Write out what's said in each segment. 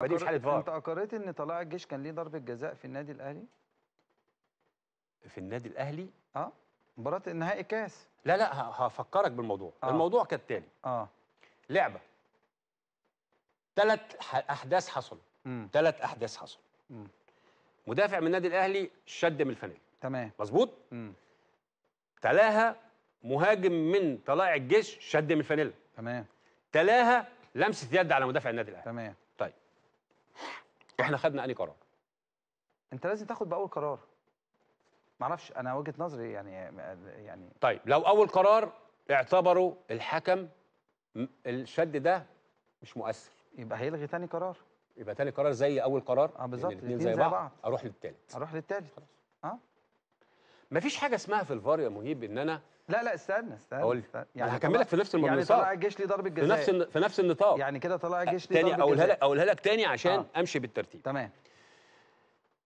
فدي مش حاله فار انت اقريت ان طلائع الجيش كان ليه ضربه جزاء في النادي الاهلي في النادي الاهلي اه مباراه نهائي كاس لا لا هفكرك بالموضوع آه. الموضوع كالتالي اه لعبه ثلاث احداث حصل ثلاث احداث حصلوا مدافع من النادي الاهلي شد من الفانيلا تمام مظبوط تلاها مهاجم من طلائع الجيش شد من الفانيلا تمام تلاها لمسه يد على مدافع النادي الاهلي تمام طيب احنا خدنا انهي قرار انت لازم تاخد باول قرار معرفش انا وجهه نظري يعني يعني طيب لو اول قرار اعتبروا الحكم الشد ده مش مؤثر يبقى هيلغي ثاني قرار يبقى ثاني قرار زي اول قرار اه بالظبط الاثنين زي, زي بعض, بعض. اروح للثالث اروح للثالث خلاص اه مفيش حاجه اسمها في الفار يا مهيب ان انا لا لا استنى استنى قول يعني هكملك في نفس الموضوع يعني طلع الجيش ليه ضربه جزاء في نفس في نفس النطاق يعني كده طلع الجيش ليه ضربه جزاء اقولها لك اقولها لك تاني عشان آه. امشي بالترتيب تمام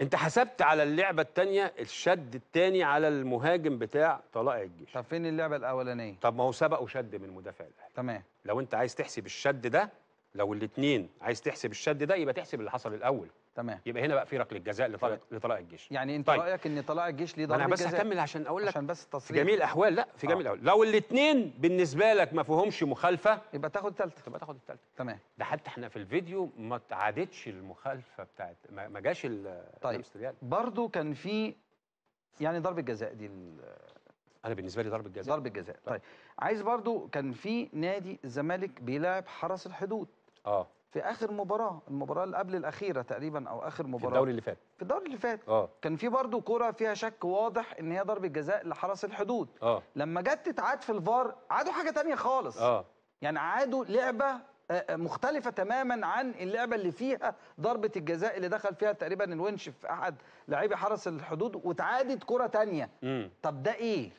انت حسبت على اللعبه الثانيه الشد الثاني على المهاجم بتاع طلائع الجيش طب فين اللعبه الاولانيه طب ما هو سبق وشد من مدافع الاهلي تمام لو انت عايز تحسب الشد ده لو الاثنين عايز تحسب الشد ده يبقى تحسب اللي حصل الاول تمام يبقى هنا بقى في ركله جزاء لطلاق طيب. لطلاق الجيش يعني انت طيب. رايك ان طلاق الجيش ليه ضربه جزاء انا بس هكمل عشان اقول لك عشان بس التصريح في جميع الاحوال لا في جميع آه. الاحوال لو الاثنين بالنسبه لك ما فيهمش مخالفه يبقى تاخد الثالثه يبقى تاخد الثالثه تمام ده حتى احنا في الفيديو ما تعادتش المخالفه بتاعت ما جاش طيب برضه كان في يعني ضربه جزاء دي انا بالنسبه لي ضربه جزاء ضربه جزاء طيب. طيب عايز برضو كان في نادي الزمالك بيلاعب حرس الحدود اه في اخر مباراه المباراه اللي قبل الاخيره تقريبا او اخر مباراه في الدوري اللي فات في الدوري اللي فات اه كان في برضه كوره فيها شك واضح ان هي ضربه جزاء لحرس الحدود اه لما جت تتعاد في الفار عادوا حاجه تانية خالص اه يعني عادوا لعبه آه، آه، مختلفة تماما عن اللعبة اللي فيها ضربة الجزاء اللي دخل فيها تقريبا الونش في أحد لاعبي حرس الحدود وتعادت كرة تانية مم. طب ده إيه؟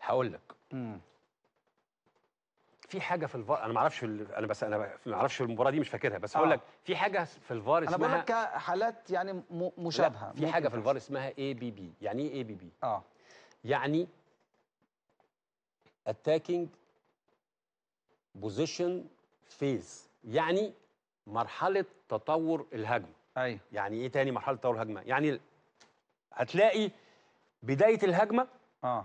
هقول لك في حاجه في الفار انا ما اعرفش انا بس انا ما اعرفش المباراه دي مش فاكرها بس هقول آه. لك في حاجه في الفار اسمها انا بقول لك حالات يعني مشابهه في حاجه في الفار اسمها اي بي بي يعني ايه اي بي بي اه يعني اتاكينج بوزيشن فيز يعني مرحله تطور الهجمه ايوه يعني ايه تاني مرحله تطور الهجمه يعني هتلاقي بدايه الهجمه اه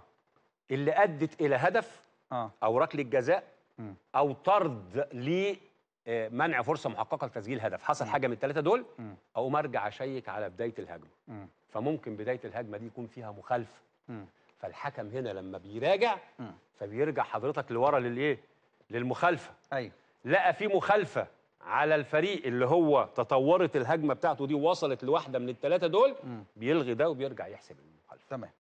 اللي ادت الى هدف آه. او ركله جزاء او طرد لمنع آه، فرصه محققه لتسجيل هدف حصل حاجه من الثلاثه دول او اقوم ارجع اشيك على بدايه الهجمه فممكن بدايه الهجمه دي يكون فيها مخالفه فالحكم هنا لما بيراجع فبيرجع حضرتك لورا للايه للمخالفه ايوه لقى في مخالفه على الفريق اللي هو تطورت الهجمه بتاعته دي وصلت لواحده من الثلاثه دول بيلغي ده وبيرجع يحسب المخالفه تمام